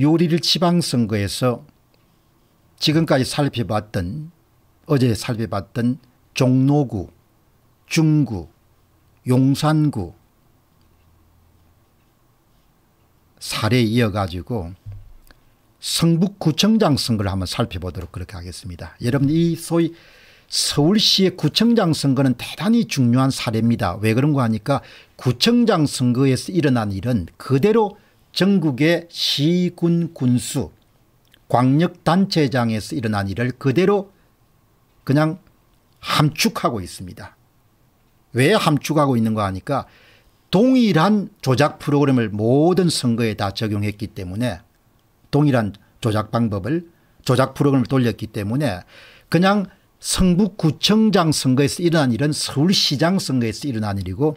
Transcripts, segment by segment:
요리를 지방선거에서 지금까지 살펴봤던 어제 살펴봤던 종로구 중구 용산구 사례에 이어가지고 성북구청장 선거를 한번 살펴보도록 그렇게 하겠습니다. 여러분 이 소위 서울시의 구청장 선거는 대단히 중요한 사례입니다. 왜 그런가 하니까 구청장 선거에서 일어난 일은 그대로 전국의 시군 군수 광역단체장에서 일어난 일을 그대로 그냥 함축하고 있습니다. 왜 함축하고 있는가 하니까 동일한 조작 프로그램을 모든 선거에 다 적용했기 때문에 동일한 조작 방법을 조작 프로그램을 돌렸기 때문에 그냥 성북구청장 선거에서 일어난 일은 서울시장 선거에서 일어난 일이고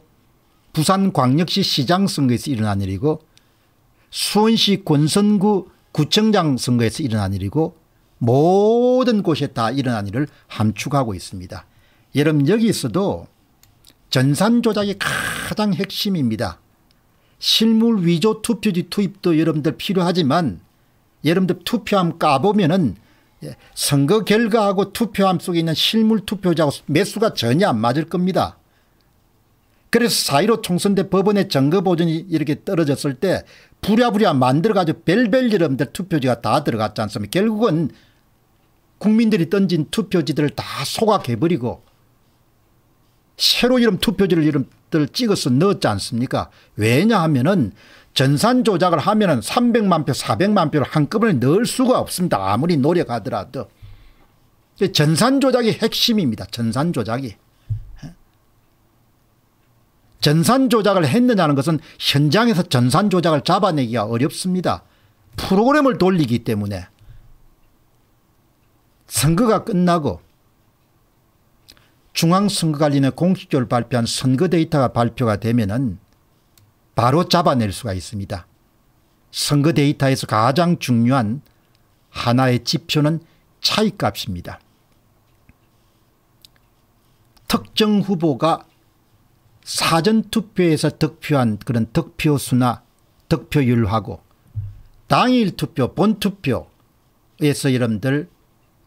부산광역시 시장 선거에서 일어난 일이고 수원시 권선구 구청장 선거에서 일어난 일이고 모든 곳에 다 일어난 일을 함축하고 있습니다. 여러분 여기서도 전산 조작이 가장 핵심입니다. 실물 위조 투표지 투입도 여러분들 필요하지만 여러분들 투표함 까보면 은 예, 선거 결과하고 투표함 속에 있는 실물 투표자하고 매수가 전혀 안 맞을 겁니다. 그래서 4.15 총선 때 법원의 정거보전이 이렇게 떨어졌을 때 부랴부랴 만들어가지고 별별 여러분들 투표지가 다 들어갔지 않습니까 결국은 국민들이 던진 투표지들을 다 소각해버리고 새로 이름 투표지를 이름들 찍어서 넣었지 않습니까 왜냐하면은 전산 조작을 하면은 300만 표 400만 표를 한꺼번에 넣을 수가 없습니다 아무리 노력하더라도 전산 조작이 핵심입니다 전산 조작이 전산 조작을 했느냐는 것은 현장에서 전산 조작을 잡아내기가 어렵습니다. 프로그램을 돌리기 때문에 선거가 끝나고 중앙선거관리의 공식적으로 발표한 선거 데이터가 발표가 되면은 바로 잡아낼 수가 있습니다. 선거 데이터에서 가장 중요한 하나의 지표는 차이값입니다. 특정 후보가 사전투표에서 득표한 그런 득표수나 득표율하고 당일투표 본투표에서 여러분들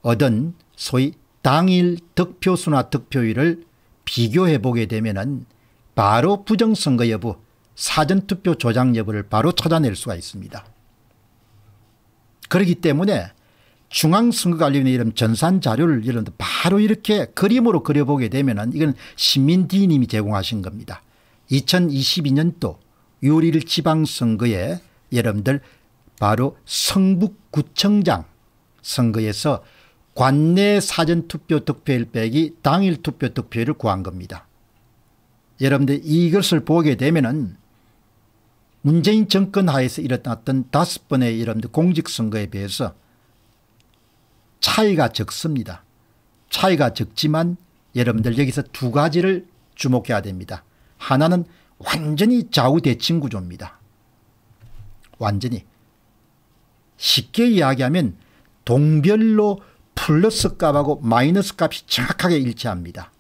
얻은 소위 당일 득표수나 득표율을 비교해 보게 되면 은 바로 부정선거 여부 사전투표 조작 여부를 바로 찾아낼 수가 있습니다. 그렇기 때문에 중앙선거관리위원회 이름 전산 자료를 이런 바로 이렇게 그림으로 그려보게 되면은 이건 시민디님이 제공하신 겁니다. 2022년도 6일 지방선거에 여러분들 바로 성북구청장 선거에서 관내 사전투표 득표율 빼기 당일 투표 득표율을 구한 겁니다. 여러분들 이것을 보게 되면은 문재인 정권 하에서 일어났던 다섯 번의 여러분들 공직선거에 비해서 차이가 적습니다. 차이가 적지만 여러분들 여기서 두 가지를 주목해야 됩니다. 하나는 완전히 좌우대칭 구조입니다. 완전히. 쉽게 이야기하면 동별로 플러스 값하고 마이너스 값이 정확하게 일치합니다.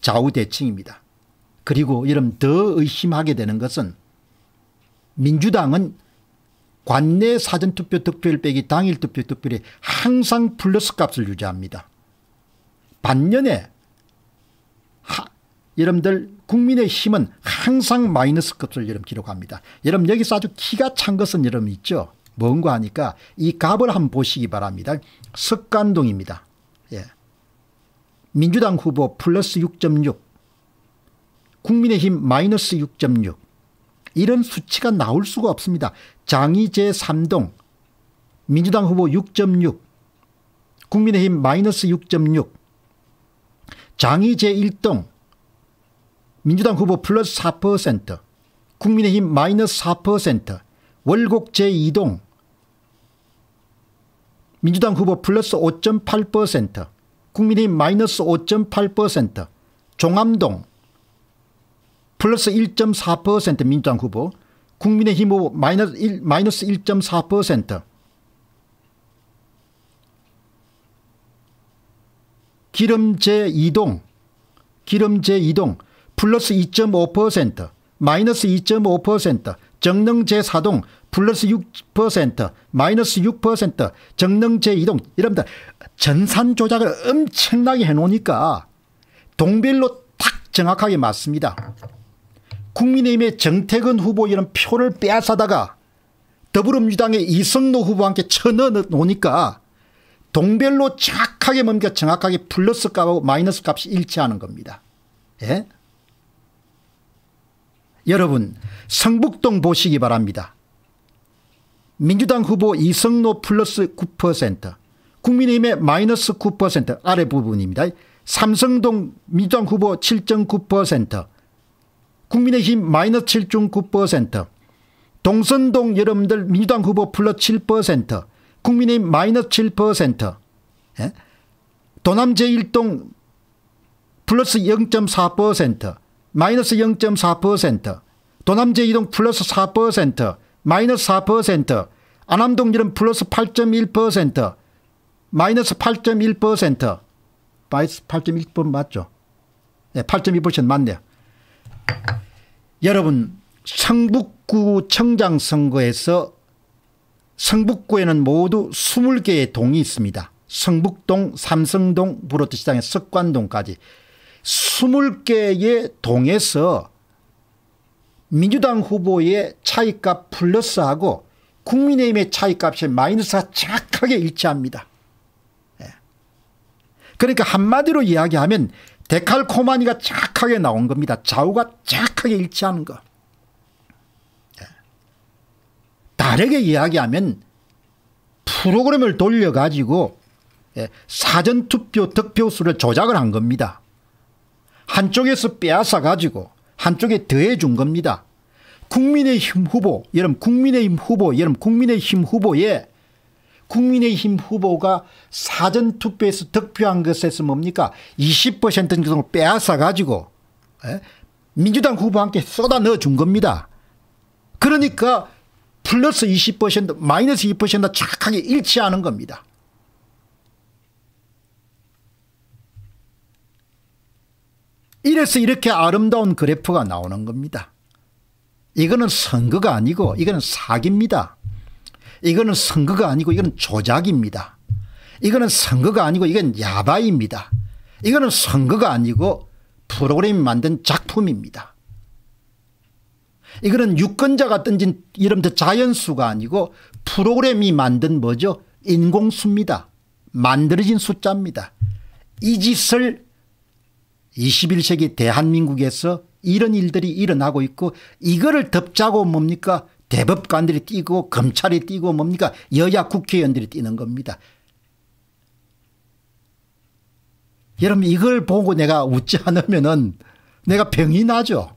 좌우대칭입니다. 그리고 여러분 더 의심하게 되는 것은 민주당은 관내 사전투표 득표율 빼기 당일 투표 득표율이 항상 플러스 값을 유지합니다. 반년에 하, 여러분들 국민의힘은 항상 마이너스 값을 여러분 기록합니다. 여러분 여기서 아주 키가 찬 것은 여러분 있죠. 뭔가 하니까 이 값을 한번 보시기 바랍니다. 석간동입니다. 예. 민주당 후보 플러스 6.6 국민의힘 마이너스 6.6 이런 수치가 나올 수가 없습니다. 장이 제3동 민주당 후보 6.6 국민의힘 마이너스 6.6 장이 제1동 민주당 후보 플러스 4% 국민의힘 마이너스 4% 월곡 제2동 민주당 후보 플러스 5.8% 국민의힘 마이너스 5.8% 종암동 플러스 1.4% 민주당 후보, 국민의힘 후보 마이너스, 1, 마이너스 1.4%, 기름제 이동, 기름제 이동 플러스 2.5%, 마이너스 2.5%, 정릉제 사동 플러스 6%, 마이너스 6%, 정릉제 이동 여러분들 전산 조작을 엄청나게 해놓으니까 동별로 딱 정확하게 맞습니다. 국민의힘의 정태근 후보 이런 표를 빼앗아다가 더불어민주당의 이성노 후보와 함께 쳐넣어 놓으니까 동별로 정확하게 넘겨 정확하게 플러스 값하고 마이너스 값이 일치하는 겁니다. 예? 여러분 성북동 보시기 바랍니다. 민주당 후보 이성노 플러스 9% 국민의힘의 마이너스 9% 아래 부분입니다. 삼성동 민주당 후보 7.9% 국민의힘 마이너스 7.9%, 동선동 여러분들 민주당 후보 플러스 7%, 국민의힘 마이너스 7%, 예? 도남 제1동 플러스 0.4%, 마이너스 0.4%, 도남 제2동 플러스 4%, 마이너스 4%, 안암동 이름 플러스 8.1%, 마이너스 8.1%, 마이너스 8.1% 맞죠? 네, 예, 8.2% 맞네요. 여러분 성북구청장 선거에서 성북구에는 모두 20개의 동이 있습니다. 성북동, 삼성동, 부로트시장의 석관동까지 20개의 동에서 민주당 후보의 차이값 플러스하고 국민의힘의 차이값이 마이너스가 정확하게 일치합니다. 예. 그러니까 한마디로 이야기하면 데칼코마니가 착하게 나온 겁니다. 좌우가 착하게 일치하는 거. 다르게 예. 이야기하면 프로그램을 돌려가지고 예, 사전투표 득표수를 조작을 한 겁니다. 한쪽에서 빼앗아가지고 한쪽에 더해준 겁니다. 국민의힘 후보, 여러분 국민의힘 후보, 여러분 국민의힘 후보에 국민의힘 후보가 사전투표에서 득표한 것에서 뭡니까 20% 정도 빼앗아 가지고 예? 민주당 후보와 함께 쏟아 넣어준 겁니다. 그러니까 플러스 20% 마이너스 2%나 착하게 일치하는 겁니다. 이래서 이렇게 아름다운 그래프가 나오는 겁니다. 이거는 선거가 아니고 이거는 사기입니다. 이거는 선거가 아니고 이거는 조작입니다. 이거는 선거가 아니고 이건 야바입니다. 이거는 선거가 아니고 프로그램이 만든 작품입니다. 이거는 유권자가 던진 이름도 자연수가 아니고 프로그램이 만든 뭐죠? 인공수입니다. 만들어진 숫자입니다. 이 짓을 21세기 대한민국에서 이런 일들이 일어나고 있고 이거를 덮자고 뭡니까? 대법관들이 뛰고 검찰이 뛰고 뭡니까 여야 국회의원들이 뛰는 겁니다. 여러분 이걸 보고 내가 웃지 않으면 은 내가 병이 나죠.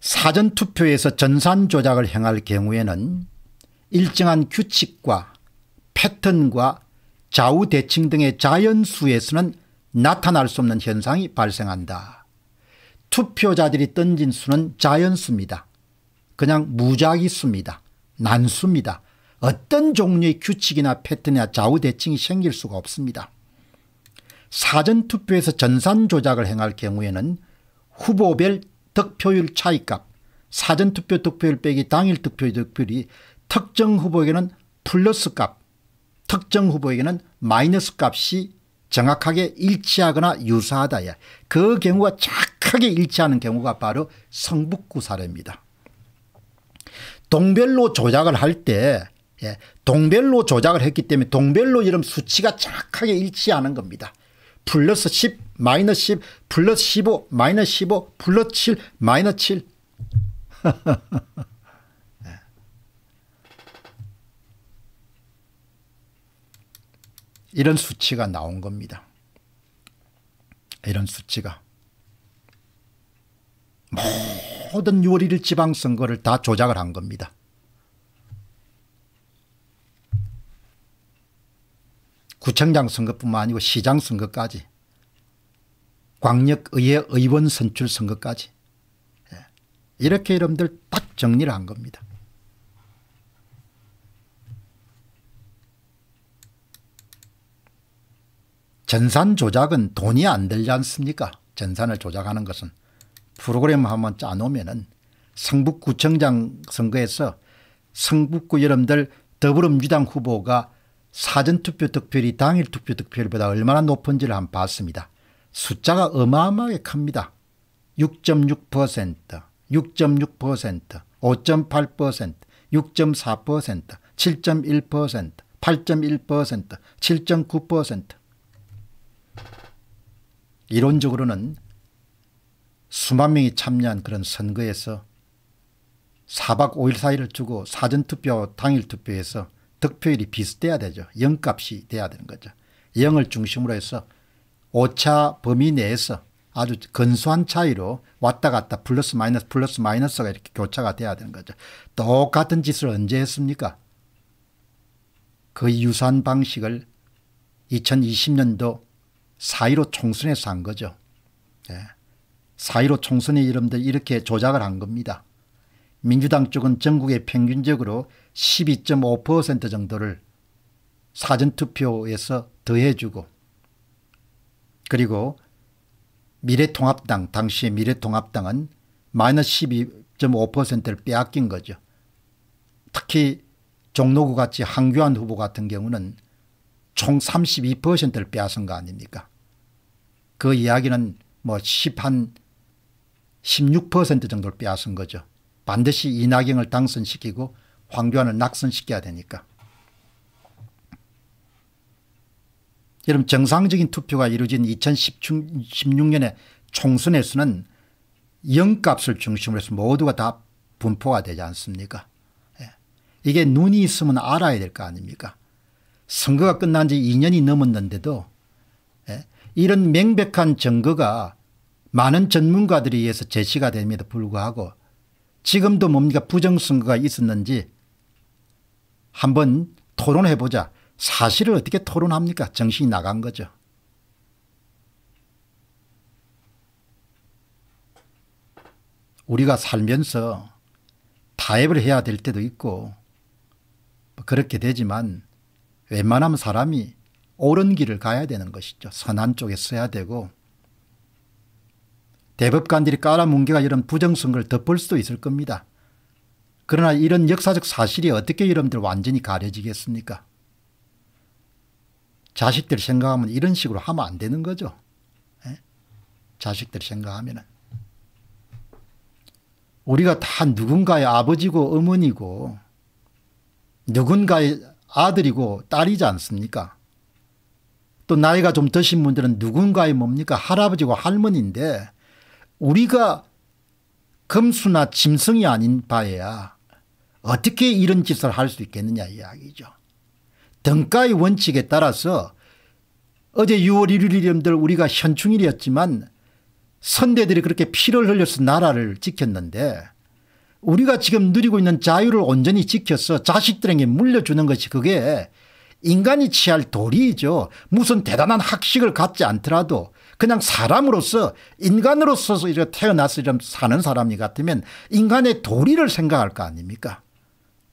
사전투표에서 전산 조작을 행할 경우에는 일정한 규칙과 패턴과 좌우대칭 등의 자연수에서는 나타날 수 없는 현상이 발생한다. 투표자들이 던진 수는 자연수입니다. 그냥 무작위 수입니다. 난수입니다. 어떤 종류의 규칙이나 패턴이나 좌우대칭이 생길 수가 없습니다. 사전투표에서 전산 조작을 행할 경우에는 후보별 득표율 차이값, 사전투표 득표율 빼기 당일 득표율 득표율이 특정 후보에게는 플러스 값, 특정 후보에게는 마이너스 값이 정확하게 일치하거나 유사하다에 예. 그 경우가 착하게 일치하는 경우가 바로 성북구 사례입니다. 동별로 조작을 할때 예, 동별로 조작을 했기 때문에 동별로 이름 수치가 정하게 일치하는 겁니다. 플러스 10, 마이너스 10, 플러스 15, 마이너스 15, 플러스 7, 마이너스 7. 이런 수치가 나온 겁니다. 이런 수치가. 모든 6월 1일 지방선거를 다 조작을 한 겁니다. 구청장 선거뿐만 아니고 시장 선거까지 광역의회 의원 선출 선거까지 예, 이렇게 여러분들 딱 정리를 한 겁니다. 전산 조작은 돈이 안 들지 않습니까? 전산을 조작하는 것은 프로그램 한번 짜놓으면은 성북구청장 선거에서 성북구 여러분들 더불어민주당 후보가 사전투표 득표율이 당일 투표 득표율보다 얼마나 높은지를 한번 봤습니다. 숫자가 어마어마하게 큽니다. 6.6%, 6.6%, 5.8%, 6.4%, 7.1%, 8.1%, 7.9%. 이론적으로는 수만 명이 참여한 그런 선거에서 4박 5일 사이를 주고 사전투표 당일 투표에서 득표율이 비슷해야 되죠. 0값이 돼야 되는 거죠. 0을 중심으로 해서 오차 범위 내에서 아주 근소한 차이로 왔다 갔다 플러스 마이너스 플러스 마이너스가 이렇게 교차가 돼야 되는 거죠. 똑같은 짓을 언제 했습니까? 그 유사한 방식을 2020년도 4.15 총선에서 한 거죠. 예. 4.15 총선의 이름들 이렇게 조작을 한 겁니다. 민주당 쪽은 전국의 평균적으로 12.5% 정도를 사전투표에서 더해주고 그리고 미래통합당 당시의 미래통합당은 마이너스 12.5%를 빼앗긴 거죠. 특히 종로구 같이 황교안 후보 같은 경우는 총 32%를 빼앗은 거 아닙니까? 그 이야기는 뭐10한 16% 정도를 빼앗은 거죠. 반드시 이낙연을 당선시키고 황교안을 낙선시켜야 되니까. 여러분 정상적인 투표가 이루어진 2016년의 총선의 수는 영값을 중심으로 해서 모두가 다 분포가 되지 않습니까? 예. 이게 눈이 있으면 알아야 될 거 아닙니까? 선거가 끝난 지 2년이 넘었는데도 예, 이런 명백한 증거가 많은 전문가들에 의해서 제시가 됩에도 불구하고 지금도 뭡니까 부정선거가 있었는지 한번 토론해 보자. 사실을 어떻게 토론합니까? 정신이 나간 거죠. 우리가 살면서 타협을 해야 될 때도 있고 뭐 그렇게 되지만 웬만하면 사람이 옳은 길을 가야 되는 것이죠. 선한 쪽에 써야 되고 대법관들이 깔아뭉개가 이런 부정선거를 덮을 수도 있을 겁니다. 그러나 이런 역사적 사실이 어떻게 여러분들 완전히 가려지겠습니까? 자식들 생각하면 이런 식으로 하면 안 되는 거죠. 예? 자식들 생각하면 우리가 다 누군가의 아버지고 어머니고 누군가의 아들이고 딸이지 않습니까? 또 나이가 좀 드신 분들은 누군가의 뭡니까? 할아버지고 할머니인데 우리가 금수나 짐승이 아닌 바에야 어떻게 이런 짓을 할 수 있겠느냐 이야기죠. 등가의 원칙에 따라서 어제 6월 1일이렴들 우리가 현충일이었지만 선대들이 그렇게 피를 흘려서 나라를 지켰는데 우리가 지금 누리고 있는 자유를 온전히 지켜서 자식들에게 물려주는 것이 그게 인간이 취할 도리이죠. 무슨 대단한 학식을 갖지 않더라도 그냥 사람으로서 인간으로서 이렇게 태어나서 좀 사는 사람이 같으면 인간의 도리를 생각할 거 아닙니까?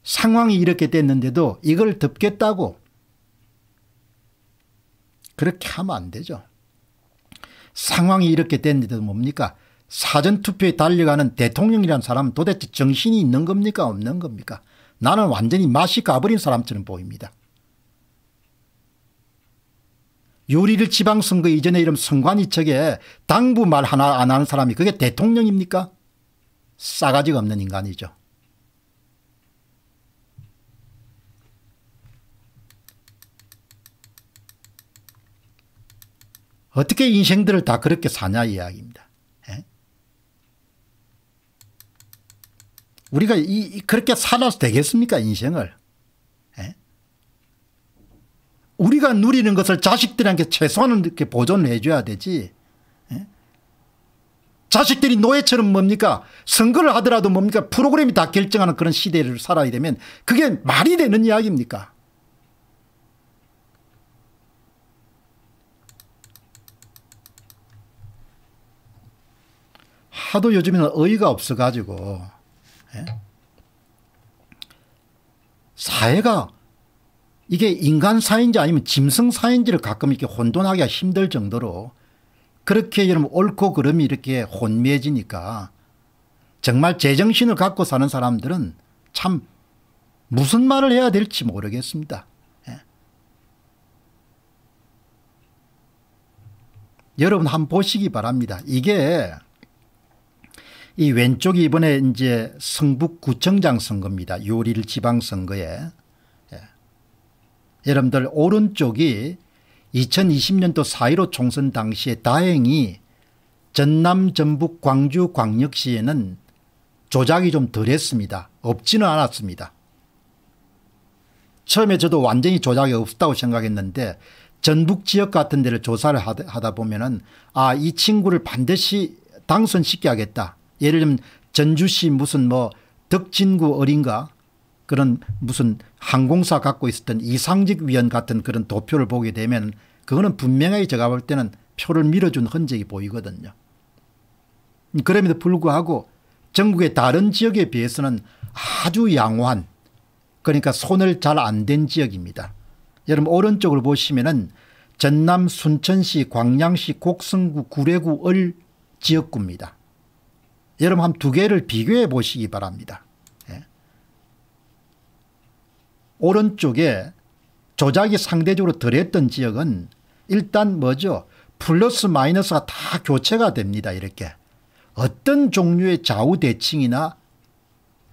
상황이 이렇게 됐는데도 이걸 덮겠다고 그렇게 하면 안 되죠. 상황이 이렇게 됐는데도 뭡니까? 사전투표에 달려가는 대통령이란 사람은 도대체 정신이 있는 겁니까 없는 겁니까 나는 완전히 맛이 가버린 사람처럼 보입니다. 유리를 지방선거 이전에 이름 선관위 측에 당부 말 하나 안 하는 사람이 그게 대통령입니까? 싸가지가 없는 인간이죠. 어떻게 인생들을 다 그렇게 사냐 이야기입니다. 우리가 이, 그렇게 살아서 되겠습니까 인생을. 에? 예? 우리가 누리는 것을 자식들한테 최소한은 이렇게 보존해 줘야 되지. 에? 예? 자식들이 노예처럼 뭡니까 선거를 하더라도 뭡니까 프로그램이 다 결정하는 그런 시대를 살아야 되면 그게 말이 되는 이야기입니까 하도 요즘에는 어이가 없어가지고 예? 사회가 이게 인간 사인지 회 아니면 짐승 사인지를 회 가끔 이렇게 혼돈하기가 힘들 정도로 그렇게 여러분 옳고 그름이 이렇게 혼미해지니까 정말 제정신을 갖고 사는 사람들은 참 무슨 말을 해야 될지 모르겠습니다. 예. 여러분 한번 보시기 바랍니다. 이게 이 왼쪽이 이번에 이제 성북구청장 선거입니다. 요리를 지방선거에. 예. 여러분들 오른쪽이 2020년도 4.15 총선 당시에 다행히 전남 전북 광주 광역시에는 조작이 좀 덜했습니다. 없지는 않았습니다. 처음에 저도 완전히 조작이 없다고 생각했는데 전북 지역 같은 데를 조사를 하다 보면 은아 이 친구를 반드시 당선시켜야겠다. 예를 들면 전주시 무슨 뭐 덕진구 어린가 그런 무슨 항공사 갖고 있었던 이상직 위원 같은 그런 도표를 보게 되면 그거는 분명하게 제가 볼 때는 표를 밀어준 흔적이 보이거든요. 그럼에도 불구하고 전국의 다른 지역에 비해서는 아주 양호한 그러니까 손을 잘 안 댄 지역입니다. 여러분 오른쪽을 보시면은 전남 순천시 광양시 곡성구 구례구 을 지역구입니다. 여러분 한 두 개를 비교해 보시기 바랍니다. 예. 오른쪽에 조작이 상대적으로 덜했던 지역은 일단 뭐죠? 플러스 마이너스가 다 교체가 됩니다. 이렇게. 어떤 종류의 좌우 대칭이나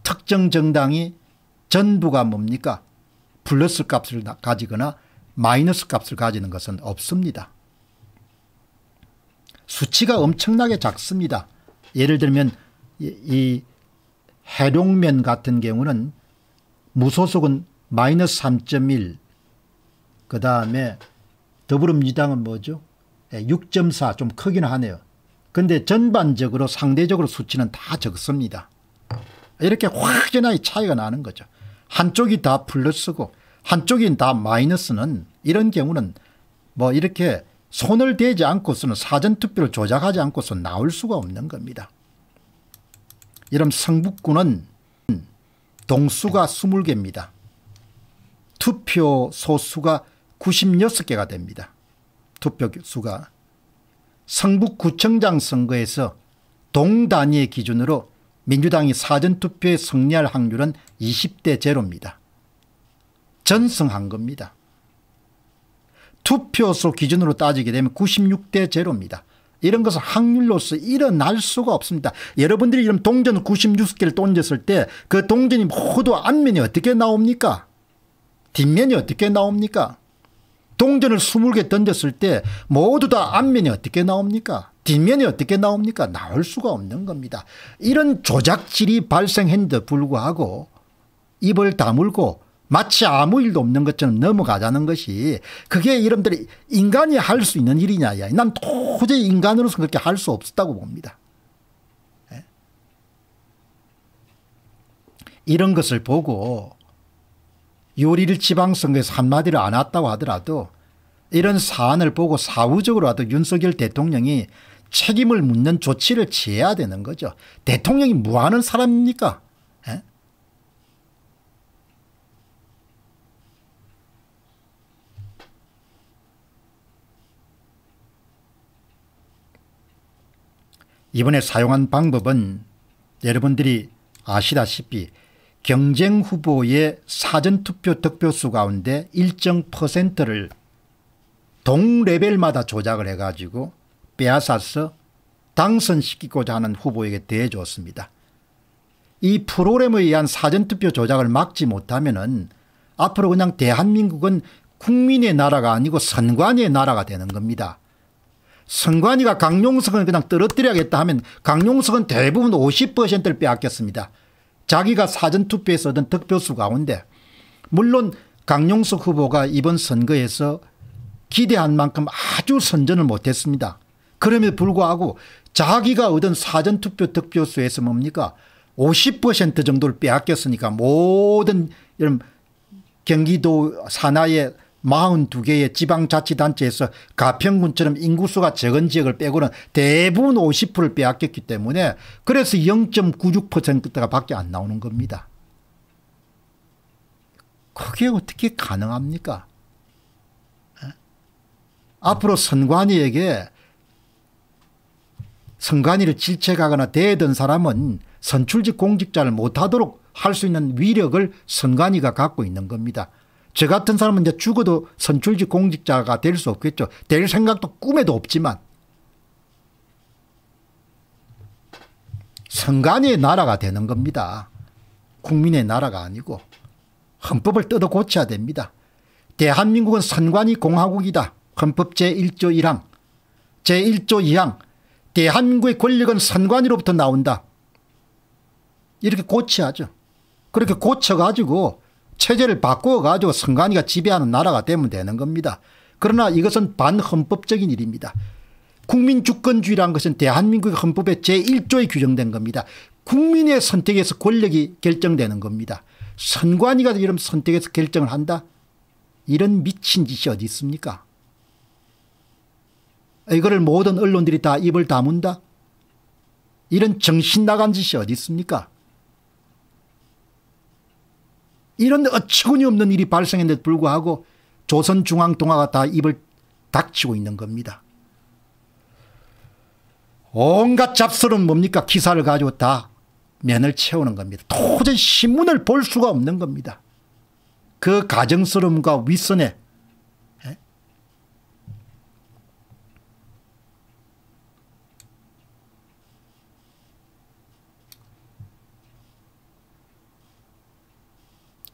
특정 정당이 전부가 뭡니까? 플러스 값을 가지거나 마이너스 값을 가지는 것은 없습니다. 수치가 엄청나게 작습니다. 예를 들면 이 해룡면 같은 경우는 무소속은 마이너스 3.1 그다음에 더불어민주당은 뭐죠 6.4좀 예, 크긴 하네요. 근데 전반적으로 상대적으로 수치는 다 적습니다. 이렇게 확연하게 차이가 나는 거죠. 한쪽이 다 플러스고 한쪽이 다 마이너스는 이런 경우는 뭐 이렇게 손을 대지 않고서는 사전투표를 조작하지 않고서 나올 수가 없는 겁니다. 이런 성북구는 동수가 20개입니다. 투표 소수가 96개가 됩니다. 투표 수가 성북구청장 선거에서 동단위의 기준으로 민주당이 사전투표에 승리할 확률은 20대 제로입니다. 전승한 겁니다. 투표수 기준으로 따지게 되면 96대 제로입니다. 이런 것은 확률로서 일어날 수가 없습니다. 여러분들이 이런 동전 96개를 던졌을 때 그 동전이 모두 앞면이 어떻게 나옵니까? 뒷면이 어떻게 나옵니까? 동전을 20개 던졌을 때 모두 다 앞면이 어떻게 나옵니까? 뒷면이 어떻게 나옵니까? 나올 수가 없는 겁니다. 이런 조작질이 발생했는데 불구하고 입을 다물고 마치 아무 일도 없는 것처럼 넘어가자는 것이 그게 여러분들이 인간이 할 수 있는 일이냐 난 도저히 인간으로서 그렇게 할 수 없었다고 봅니다. 예? 이런 것을 보고 6월 1 지방선거에서 한마디를 안 왔다고 하더라도 이런 사안을 보고 사후적으로라도 윤석열 대통령이 책임을 묻는 조치를 취해야 되는 거죠. 대통령이 뭐하는 사람입니까? 이번에 사용한 방법은 여러분들이 아시다시피 경쟁 후보의 사전투표 득표수 가운데 일정 퍼센트를 동레벨마다 조작을 해가지고 빼앗아서 당선시키고자 하는 후보에게 대해줬습니다. 이 프로그램에 의한 사전투표 조작을 막지 못하면 은 앞으로 그냥 대한민국은 국민의 나라가 아니고 선관위의 나라가 되는 겁니다. 선관위가 강용석을 그냥 떨어뜨려야겠다 하면 강용석은 대부분 50%를 빼앗겼습니다. 자기가 사전투표에서 얻은 득표수 가운데 물론 강용석 후보가 이번 선거에서 기대한 만큼 아주 선전을 못했습니다. 그럼에도 불구하고 자기가 얻은 사전투표 득표수에서 뭡니까 50% 정도를 빼앗겼으니까 모든 이런 경기도 산하의 42개의 지방자치단체에서 가평군처럼 인구수가 적은 지역을 빼고는 대부분 50%를 빼앗겼기 때문에 그래서 0.96%가 밖에 안 나오는 겁니다. 그게 어떻게 가능합니까? 에? 앞으로 선관위에게 선관위를 질책하거나 대든 사람은 선출직 공직자를 못하도록 할 수 있는 위력을 선관위가 갖고 있는 겁니다. 저 같은 사람은 이제 죽어도 선출직 공직자가 될 수 없겠죠. 될 생각도 꿈에도 없지만 선관위의 나라가 되는 겁니다. 국민의 나라가 아니고 헌법을 뜯어 고쳐야 됩니다. 대한민국은 선관위 공화국이다. 헌법 제1조 1항 제1조 2항 대한민국의 권력은 선관위로부터 나온다. 이렇게 고쳐야죠. 그렇게 고쳐가지고 체제를 바꿔가지고 선관위가 지배하는 나라가 되면 되는 겁니다. 그러나 이것은 반헌법적인 일입니다. 국민주권주의라는 것은 대한민국 헌법의 제1조에 규정된 겁니다. 국민의 선택에서 권력이 결정되는 겁니다. 선관위가 이런 선택에서 결정을 한다? 이런 미친 짓이 어디 있습니까? 이거를 모든 언론들이 다 입을 다문다? 이런 정신 나간 짓이 어디 있습니까? 이런 어처구니 없는 일이 발생했는데 불구하고 조선중앙동화가 다 입을 닥치고 있는 겁니다. 온갖 잡설은 뭡니까? 기사를 가지고 다 면을 채우는 겁니다. 도저히 신문을 볼 수가 없는 겁니다. 그 가정스러움과 윗선에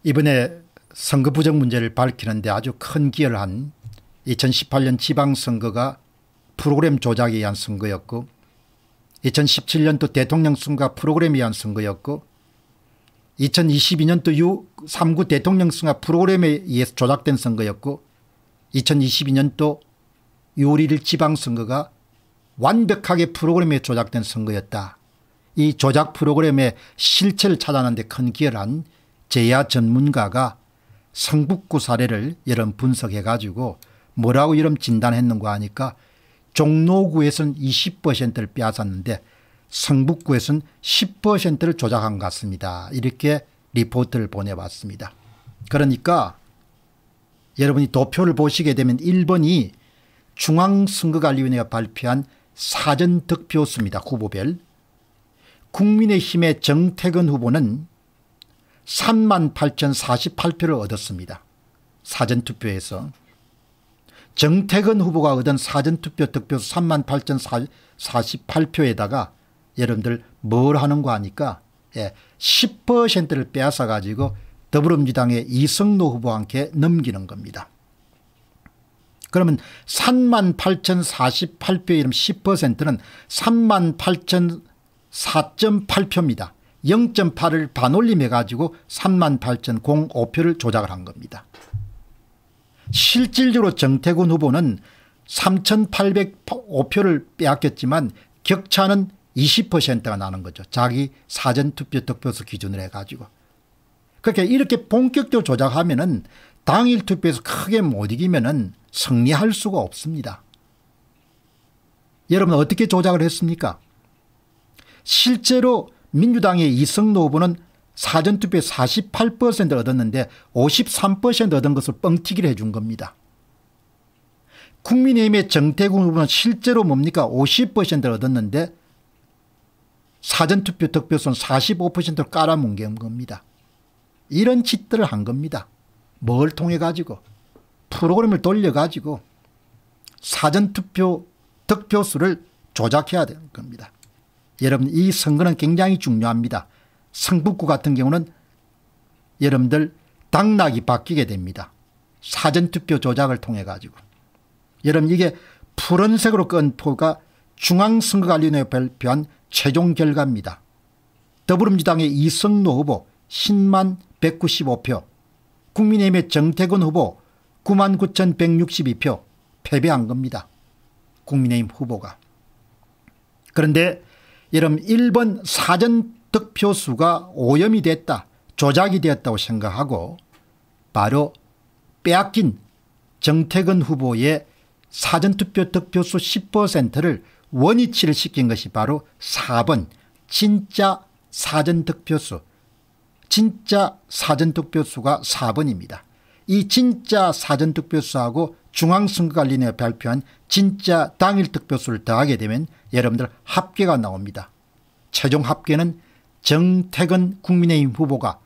이번에 선거 부정 문제를 밝히는데 아주 큰 기여를 한 2018년 지방선거가 프로그램 조작에 의한 선거였고 2017년도 대통령 선거 프로그램에 의한 선거였고 2022년도 3구 대통령 선거 프로그램에 의해서 조작된 선거였고 2022년도 6월 1일 지방선거가 완벽하게 프로그램에 조작된 선거였다. 이 조작 프로그램의 실체를 찾아내는 데 큰 기여를 한 제야 전문가가 성북구 사례를 여름 분석해 가지고 뭐라고 이런 진단했는가 하니까 종로구에서는 20%를 빼앗았는데 성북구에서는 10%를 조작한 것 같습니다. 이렇게 리포트를 보내봤습니다. 그러니까 여러분이 도표를 보시게 되면 1번이 중앙선거관리위원회가 발표한 사전 득표수입니다. 후보별. 국민의힘의 정태근 후보는 3만 8,048표를 얻었습니다. 사전투표에서. 정태근 후보가 얻은 사전투표 득표수 3만 8,048표에다가 여러분들 뭘 하는 거 아니까 예, 10%를 빼앗아 가지고 더불어민주당의 이성노 후보한테 넘기는 겁니다. 그러면 3만 8,048표의 10%는 3만 8,048표입니다. 0.8을 반올림해 가지고 38,005표를 조작을 한 겁니다. 실질적으로 정태군 후보는 3,805표를 빼앗겼지만 격차는 20%가 나는 거죠. 자기 사전투표 득표수 기준을 해가지고. 그렇게 이렇게 본격적으로 조작하면 은 당일 투표에서 크게 못 이기면 은 승리할 수가 없습니다. 여러분 어떻게 조작을 했습니까? 실제로 민주당의 이승노 후보는 사전투표에 48%를 얻었는데 53% 얻은 것을 뻥튀기를 해준 겁니다. 국민의힘의 정태국 후보는 실제로 뭡니까 50%를 얻었는데 사전투표 득표수는 45%를 깔아뭉갠 겁니다. 이런 짓들을 한 겁니다. 뭘 통해 가지고 프로그램을 돌려 가지고 사전투표 득표수를 조작해야 되는 겁니다. 여러분 이 선거는 굉장히 중요합니다. 상북구 같은 경우는 여러분들 당락이 바뀌게 됩니다. 사전투표 조작을 통해 가지고. 여러분 이게 푸른색으로 끈 표가 중앙선거관리위원회 발표한 최종 결과입니다. 더불어민주당의 이성노 후보 10만 195표, 국민의힘의 정태근 후보 9만 9,162표 패배한 겁니다. 국민의힘 후보가. 그런데 이름 1번 사전 득표수가 오염이 됐다 조작이 되었다고 생각하고 바로 빼앗긴 정태근 후보의 사전투표 득표수 10%를 원위치를 시킨 것이 바로 4번 진짜 사전득표수 진짜 사전투표수가 4번입니다. 이 진짜 사전투표수하고 중앙선거관리위원회 발표한 진짜 당일투표수를 더하게 되면 여러분들 합계가 나옵니다. 최종 합계는 정태근 국민의힘 후보가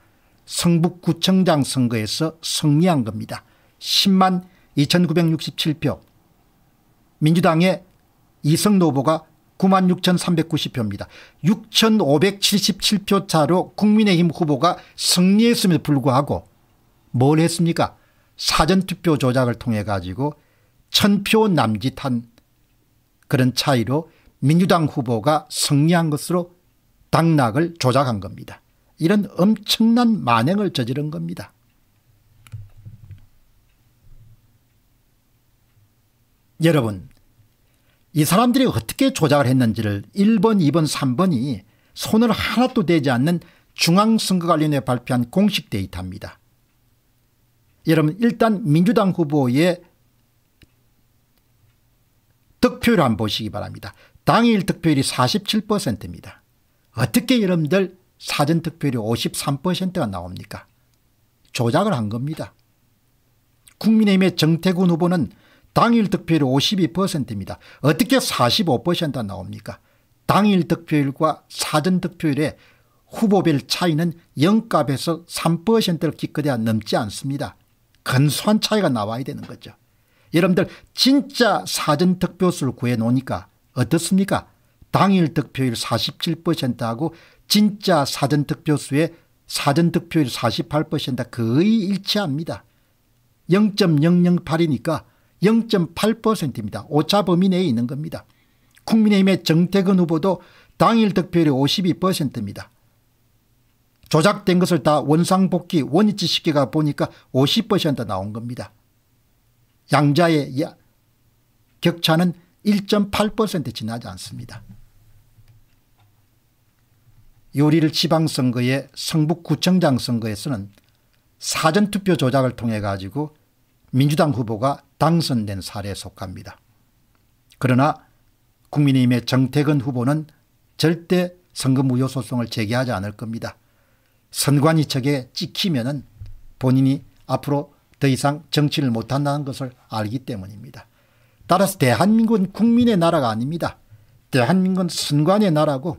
성북구청장 선거에서 승리한 겁니다. 10만 2967표 민주당의 이성노 후보가 96,390표입니다. 6,577표 차로 국민의힘 후보가 승리했음에도 불구하고 뭘 했습니까? 사전투표 조작을 통해 가지고 천표 남짓한 그런 차이로 민주당 후보가 승리한 것으로 당락을 조작한 겁니다. 이런 엄청난 만행을 저지른 겁니다. 여러분 이 사람들이 어떻게 조작을 했는지를 1번 2번 3번이 손을 하나도 대지 않는 중앙선거관리원회 발표한 공식 데이터입니다. 여러분 일단 민주당 후보의 득표율 한번 보시기 바랍니다. 당일 득표율이 47%입니다. 어떻게 여러분들 사전 득표율이 53%가 나옵니까? 조작을 한 겁니다. 국민의힘의 정태군 후보는 당일 득표율이 52%입니다. 어떻게 45%가 나옵니까? 당일 득표율과 사전 득표율의 후보별 차이는 0값에서 3%를 기껏해야 넘지 않습니다. 근소한 차이가 나와야 되는 거죠. 여러분들 진짜 사전 득표수를 구해 놓으니까 어떻습니까? 당일 득표율 47%하고 진짜 사전 득표수의 사전 득표율 4 8 거의 일치합니다. 0.008이니까 0.8%입니다. 오차 범위 내에 있는 겁니다. 국민의힘의 정태근 후보도 당일 득표율이 52%입니다. 조작된 것을 다 원상복귀 원위치 시기가 보니까 50% 나온 겁니다. 양자의 격차는 1.8% 지나지 않습니다. 요리를 지방선거에 성북구청장 선거에서는 사전투표 조작을 통해 가지고 민주당 후보가 당선된 사례에 속합니다. 그러나 국민의힘의 정태근 후보는 절대 선거무효 소송을 제기하지 않을 겁니다. 선관위측에 찍히면은 본인이 앞으로 더 이상 정치를 못한다는 것을 알기 때문입니다. 따라서 대한민국은 국민의 나라가 아닙니다. 대한민국은 선관의 나라고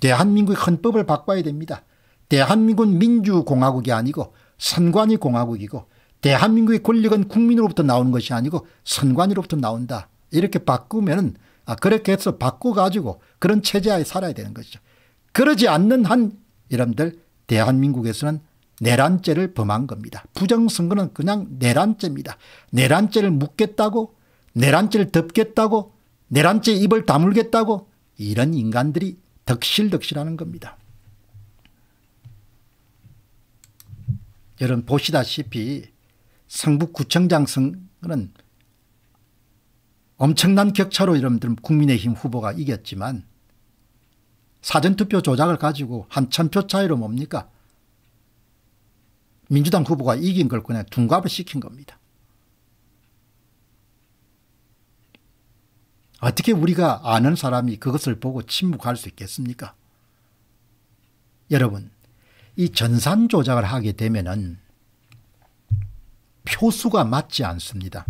대한민국 의 헌법을 바꿔야 됩니다. 대한민국은 민주공화국이 아니고 선관위 공화국이고 대한민국의 권력은 국민으로부터 나오는 것이 아니고 선관위로부터 나온다. 이렇게 바꾸면은 아 그렇게 해서 바꿔 가지고 그런 체제 하에 살아야 되는 것이죠. 그러지 않는 한 여러분들 대한민국에서는 내란죄를 범한 겁니다. 부정선거는 그냥 내란죄입니다. 내란죄를 묻겠다고 내란죄를 덮겠다고 내란죄 입을 다물겠다고 이런 인간들이 덕실덕실하는 겁니다. 여러분 보시다시피 성북구청장 선거는 엄청난 격차로 여러분들 국민의힘 후보가 이겼지만 사전투표 조작을 가지고 한 천 표 차이로 뭡니까? 민주당 후보가 이긴 걸 그냥 둔갑을 시킨 겁니다. 어떻게 우리가 아는 사람이 그것을 보고 침묵할 수 있겠습니까? 여러분, 이 전산 조작을 하게 되면은 표수가 맞지 않습니다.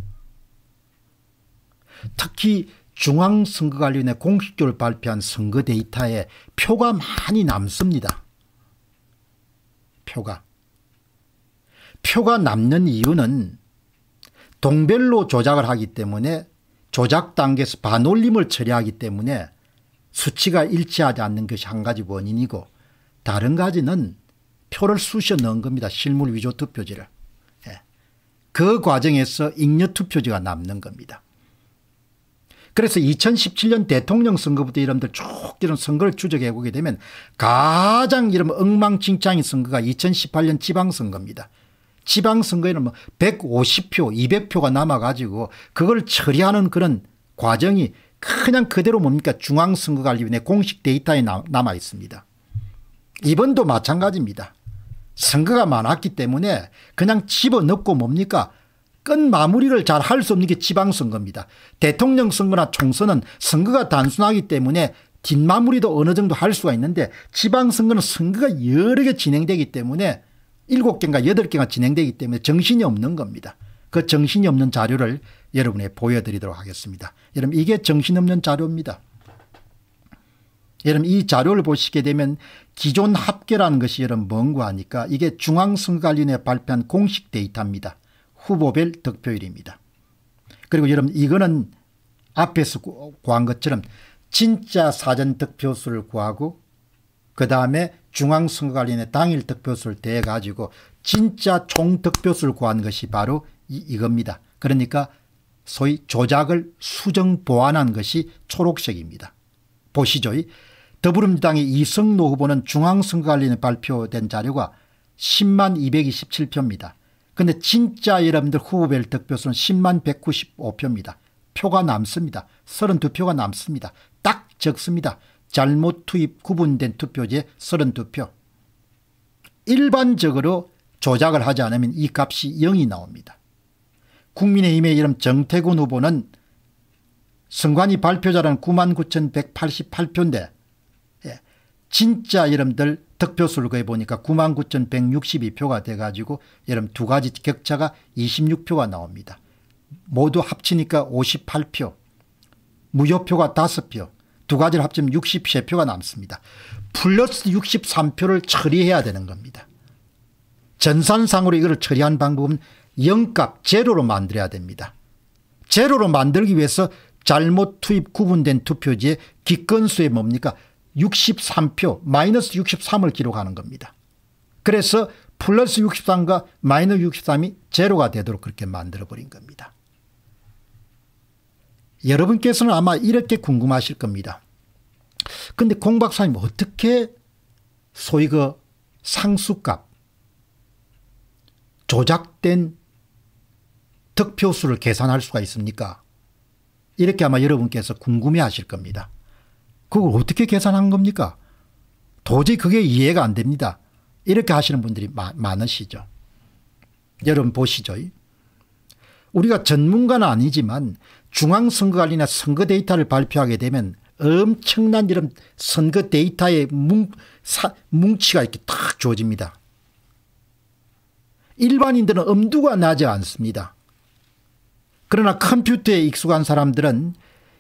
특히 중앙선거관리위원회 공식적으로 발표한 선거 데이터에 표가 많이 남습니다. 표가. 표가 남는 이유는 동별로 조작을 하기 때문에 조작 단계에서 반올림을 처리하기 때문에 수치가 일치하지 않는 것이 한 가지 원인이고 다른 가지는 표를 쑤셔 넣은 겁니다. 실물 위조 투표지를. 예. 그 과정에서 잉여 투표지가 남는 겁니다. 그래서 2017년 대통령 선거부터 여러분들 쭉 이런 선거를 추적해 보게 되면 가장 이런 엉망진창인 선거가 2018년 지방선거입니다. 지방선거에는 뭐 150표 200표가 남아가지고 그걸 처리하는 그런 과정이 그냥 그대로 뭡니까 중앙선거관리위원회 공식 데이터에 남아 있습니다. 이번도 마찬가지입니다. 선거가 많았기 때문에 그냥 집어넣고 뭡니까 끝 마무리를 잘 할 수 없는 게 지방선거입니다. 대통령 선거나 총선은 선거가 단순하기 때문에 뒷마무리도 어느 정도 할 수가 있는데 지방선거는 선거가 여러 개 진행되기 때문에 7개인가 8개가 진행되기 때문에 정신이 없는 겁니다. 그 정신이 없는 자료를 여러분에 보여드리도록 하겠습니다. 여러분 이게 정신없는 자료입니다. 여러분 이 자료를 보시게 되면 기존 합계라는 것이 여러분 뭔가 하니까 이게 중앙선거관리위원회 발표한 공식 데이터입니다. 후보별 득표율입니다. 그리고 여러분 이거는 앞에서 구한 것처럼 진짜 사전 득표수를 구하고 그 다음에 중앙선거관리의 당일 득표수를 대해 가지고 진짜 총 득표수를 구한 것이 바로 이, 이겁니다. 그러니까 소위 조작을 수정 보완한 것이 초록색입니다. 보시죠. 더불어민주당의 이성노 후보는 중앙선거관리에 발표된 자료가 10만 227표입니다. 근데 진짜 여러분들 후보별 득표수는 10만 195표입니다. 표가 남습니다. 32표가 남습니다. 딱 적습니다. 잘못 투입 구분된 투표제 32표. 일반적으로 조작을 하지 않으면 이 값이 0이 나옵니다. 국민의힘의 이름 정태군 후보는 선관위 발표자는 99,188표인데 진짜 여러분들 득표수를 거해 보니까 99,162표가 돼가지고 여러분 두 가지 격차가 26표가 나옵니다. 모두 합치니까 58표, 무효표가 5표, 두 가지를 합치면 63표가 남습니다. 플러스 63표를 처리해야 되는 겁니다. 전산상으로 이거를 처리한 방법은 영값 제로로 만들어야 됩니다. 제로로 만들기 위해서 잘못 투입 구분된 투표지에 기건수에 뭡니까? 63표, 마이너스 63을 기록하는 겁니다. 그래서 플러스 63과 마이너스 63이 제로가 되도록 그렇게 만들어버린 겁니다. 여러분께서는 아마 이렇게 궁금하실 겁니다. 근데 공박사님 어떻게 소위 그 상수값, 조작된 득표수를 계산할 수가 있습니까? 이렇게 아마 여러분께서 궁금해 하실 겁니다. 그걸 어떻게 계산한 겁니까? 도저히 그게 이해가 안 됩니다. 이렇게 하시는 분들이 마, 많으시죠. 여러분 보시죠. 우리가 전문가는 아니지만 중앙선거관리나 선거 데이터를 발표하게 되면 엄청난 이런 선거 데이터의 뭉, 사, 뭉치가 이렇게 탁 주어집니다. 일반인들은 엄두가 나지 않습니다. 그러나 컴퓨터에 익숙한 사람들은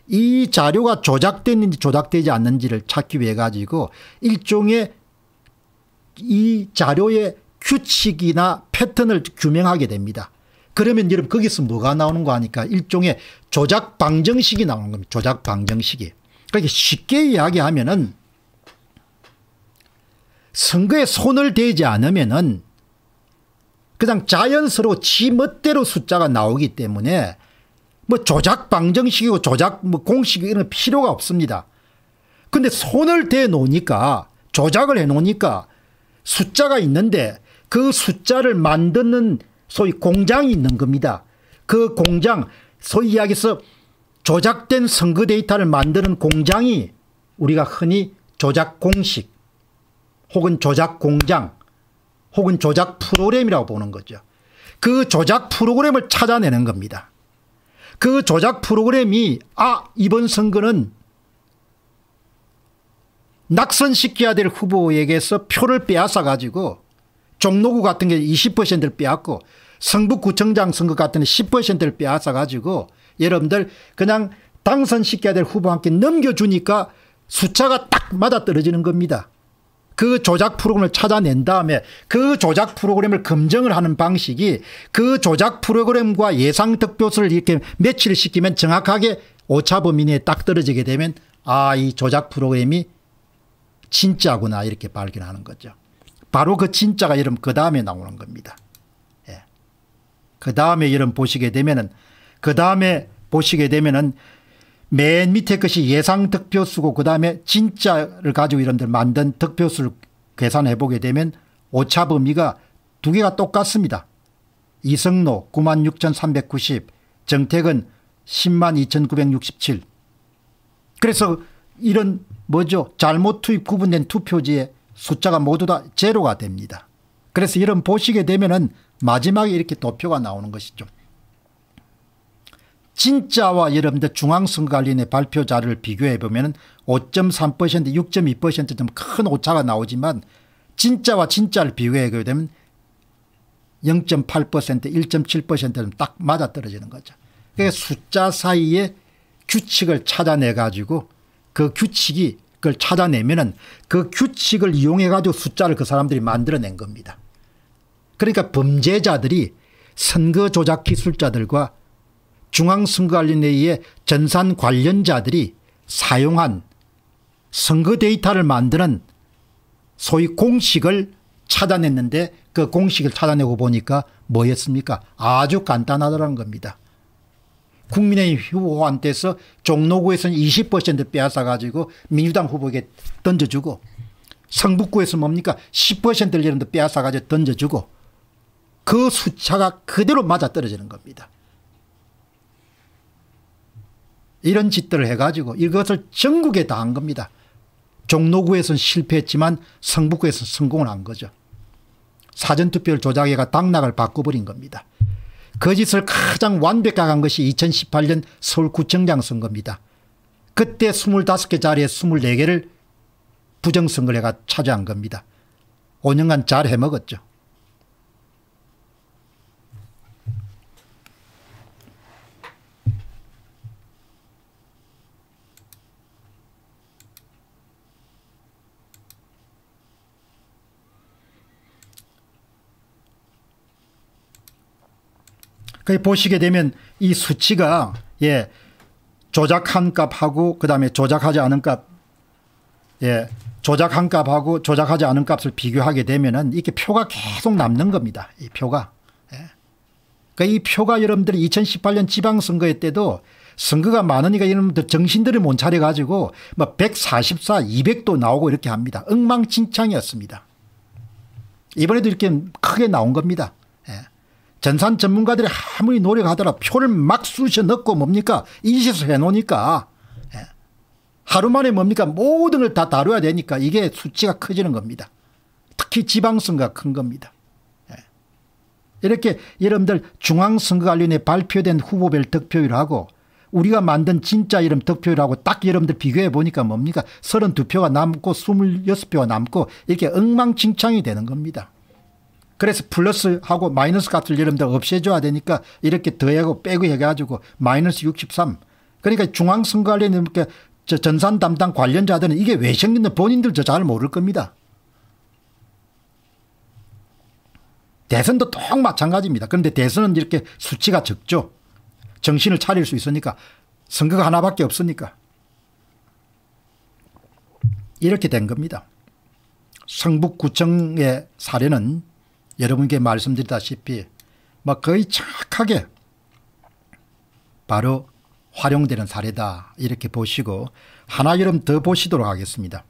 이 자료가 조작됐는지 조작되지 않는지를 찾기 위해 가지고 일종의 이 자료의 규칙이나 패턴을 규명하게 됩니다. 그러면 여러분 거기서 뭐가 나오는 거 하니까 일종의 조작 방정식이 나오는 겁니다. 조작 방정식이. 그렇게 그러니까 쉽게 이야기하면은 선거에 손을 대지 않으면은 그냥 자연스러워 지 멋대로 숫자가 나오기 때문에 뭐 조작 방정식이고 조작 뭐 공식 이런 필요가 없습니다. 근데 손을 대 놓으니까 조작을 해 놓으니까 숫자가 있는데 그 숫자를 만드는 소위 공장이 있는 겁니다. 그 공장 소위 이야기해서 조작된 선거 데이터를 만드는 공장이 우리가 흔히 조작 공식 혹은 조작 공장 혹은 조작 프로그램이라고 보는 거죠. 그 조작 프로그램을 찾아내는 겁니다. 그 조작 프로그램이 아 이번 선거는 낙선시켜야 될 후보에게서 표를 빼앗아 가지고 종로구 같은 게 20%를 빼앗고 성북구청장 선거 같은 데 10%를 빼앗아 가지고 여러분들 그냥 당선시켜야 될 후보한테 넘겨주니까 숫자가 딱 맞아떨어지는 겁니다. 그 조작 프로그램을 찾아낸 다음에 그 조작 프로그램을 검증을 하는 방식이 그 조작 프로그램과 예상 득표수를 이렇게 매치를 시키면 정확하게 오차 범위 내에 딱 떨어지게 되면 아이 조작 프로그램이 진짜구나 이렇게 발견하는 거죠. 바로 그 진짜가 여러분 그 다음에 나오는 겁니다. 예. 그 다음에 여러분 보시게 되면은 그 다음에 보시게 되면은 맨 밑에 것이 예상 득표수고 그다음에 진짜를 가지고 이런들 만든 득표수를 계산해 보게 되면 오차 범위가 두 개가 똑같습니다. 이승로 96,390 정택은 102,967 그래서 이런 뭐죠 잘못 투입 구분된 투표지에 숫자가 모두 다 제로가 됩니다. 그래서 이런 보시게 되면 은 마지막에 이렇게 도표가 나오는 것이죠. 진짜와 여러분들 중앙선거관리의 발표자를 료 비교해 보면 5.3% 6.2%좀 큰 오차가 나오지만 진짜와 진짜를 비교해 되면 0.8% 1.7%는 딱 맞아떨어지는 거죠. 그러니까 숫자 사이에 규칙을 찾아내 가지고 그 규칙이 그걸 찾아내면은 그 규칙을 이용해 가지고 숫자를 그 사람들이 만들어낸 겁니다. 그러니까 범죄자들이 선거 조작 기술자들과 중앙선거관리내의 전산 관련자들이 사용한 선거 데이터를 만드는 소위 공식을 찾아냈는데 그 공식을 찾아내고 보니까 뭐였습니까? 아주 간단하다는 겁니다. 국민의힘 후보한테서 종로구에서는 20% 빼앗아가지고 민주당 후보에게 던져주고 성북구에서 뭡니까? 10%를 이런 데 빼앗아가지고 던져주고 그 수차가 그대로 맞아떨어지는 겁니다. 이런 짓들을 해가지고 이것을 전국에 다 한 겁니다. 종로구에서는 실패했지만 성북구에서는 성공을 한 거죠. 사전투표를 조작해가 당락을 바꿔버린 겁니다. 거짓을 그 가장 완벽하게 한 것이 2018년 서울구청장 선거입니다. 그때 25개 자리에 24개를 부정선거를 해가 차지한 겁니다. 5년간 잘 해먹었죠. 그 보시게 되면 이 수치가 예 조작한 값하고 그다음에 조작하지 않은 값 예, 조작한 값하고 조작하지 않은 값을 비교하게 되면은 이렇게 표가 계속 남는 겁니다. 이 표가. 예. 그이 그러니까 표가 여러분들이 2018년 지방선거 때도 선거가 많으니까 여러분들 정신들을 못 차려가지고 뭐 144, 200도 나오고 이렇게 합니다. 엉망진창이었습니다. 이번에도 이렇게 크게 나온 겁니다. 전산 전문가들이 아무리 노력하더라 표를 막 쑤셔 넣고 뭡니까 인식을 해놓으니까 예. 하루 만에 뭡니까 모든 걸 다 다뤄야 되니까 이게 수치가 커지는 겁니다. 특히 지방선거가 큰 겁니다. 예. 이렇게 여러분들 중앙선거관련에 발표된 후보별 득표율하고 우리가 만든 진짜 이름 득표율하고 딱 여러분들 비교해 보니까 뭡니까 32표가 남고 26표가 남고 이렇게 엉망진창이 되는 겁니다. 그래서 플러스하고 마이너스 값을 여러분들 없애줘야 되니까 이렇게 더하고 빼고 해가지고 마이너스 63. 그러니까 중앙선거관리는 이렇게 저 전산 담당 관련자들은 이게 왜 생겼나 본인들도 잘 모를 겁니다. 대선도 똑 마찬가지입니다. 그런데 대선은 이렇게 수치가 적죠. 정신을 차릴 수 있으니까 선거가 하나밖에 없으니까 이렇게 된 겁니다. 성북구청의 사례는 여러분께 말씀드리다시피 막 거의 착하게 바로 활용되는 사례다 이렇게 보시고 하나 여름 더 보시도록 하겠습니다.